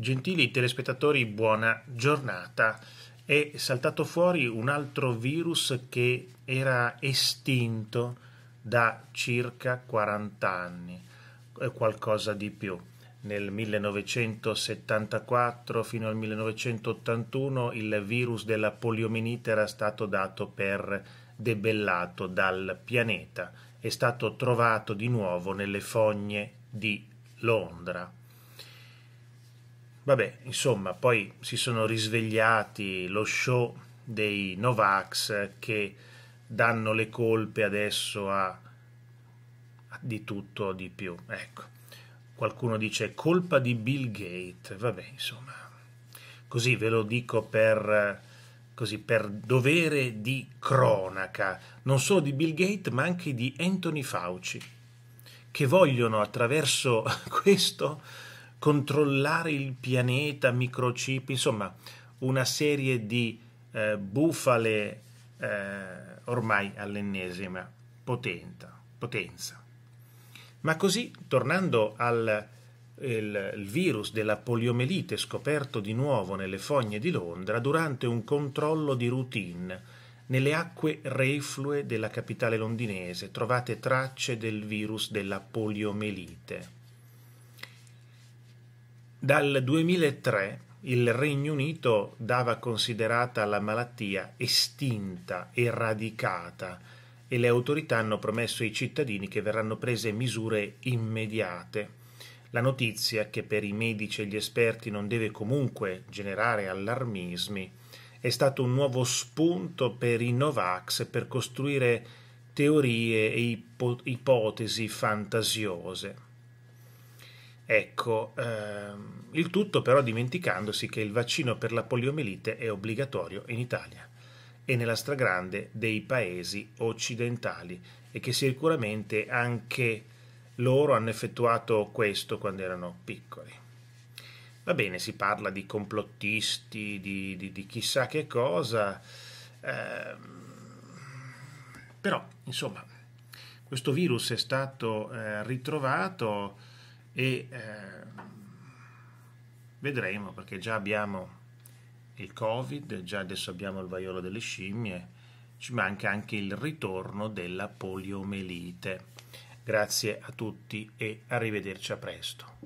Gentili telespettatori, buona giornata. È saltato fuori un altro virus che era estinto da circa 40 anni, eh, qualcosa di più. Nel 1974 fino al 1981 il virus della poliomielite era stato dato per debellato dal pianeta. È stato trovato di nuovo nelle fogne di Londra. Vabbè, insomma, poi si sono risvegliati lo show dei Novax che danno le colpe adesso a, a di tutto, di più. Ecco, qualcuno dice colpa di Bill Gates, vabbè, insomma, così ve lo dico per così per dovere di cronaca, non solo di Bill Gates, ma anche di Anthony Fauci, che vogliono attraverso questo controllare il pianeta, microchip, insomma una serie di eh, bufale eh, ormai all'ennesima potenta, potenza. Ma così, tornando al il, il virus della poliomelite scoperto di nuovo nelle fogne di Londra durante un controllo di routine nelle acque reflue della capitale londinese trovate tracce del virus della poliomelite. Dal 2003 il Regno Unito dava considerata la malattia estinta, eradicata e le autorità hanno promesso ai cittadini che verranno prese misure immediate. La notizia, che per i medici e gli esperti non deve comunque generare allarmismi, è stato un nuovo spunto per i Novax per costruire teorie e ipotesi fantasiose. Ecco, ehm, il tutto però dimenticandosi che il vaccino per la poliomielite è obbligatorio in Italia e nella stragrande dei paesi occidentali e che sicuramente anche loro hanno effettuato questo quando erano piccoli. Va bene, si parla di complottisti, di, di, di chissà che cosa, ehm, però insomma questo virus è stato eh, ritrovato e eh, vedremo perché già abbiamo il covid, già adesso abbiamo il vaiolo delle scimmie, ci manca anche il ritorno della poliomelite. Grazie a tutti e arrivederci a presto.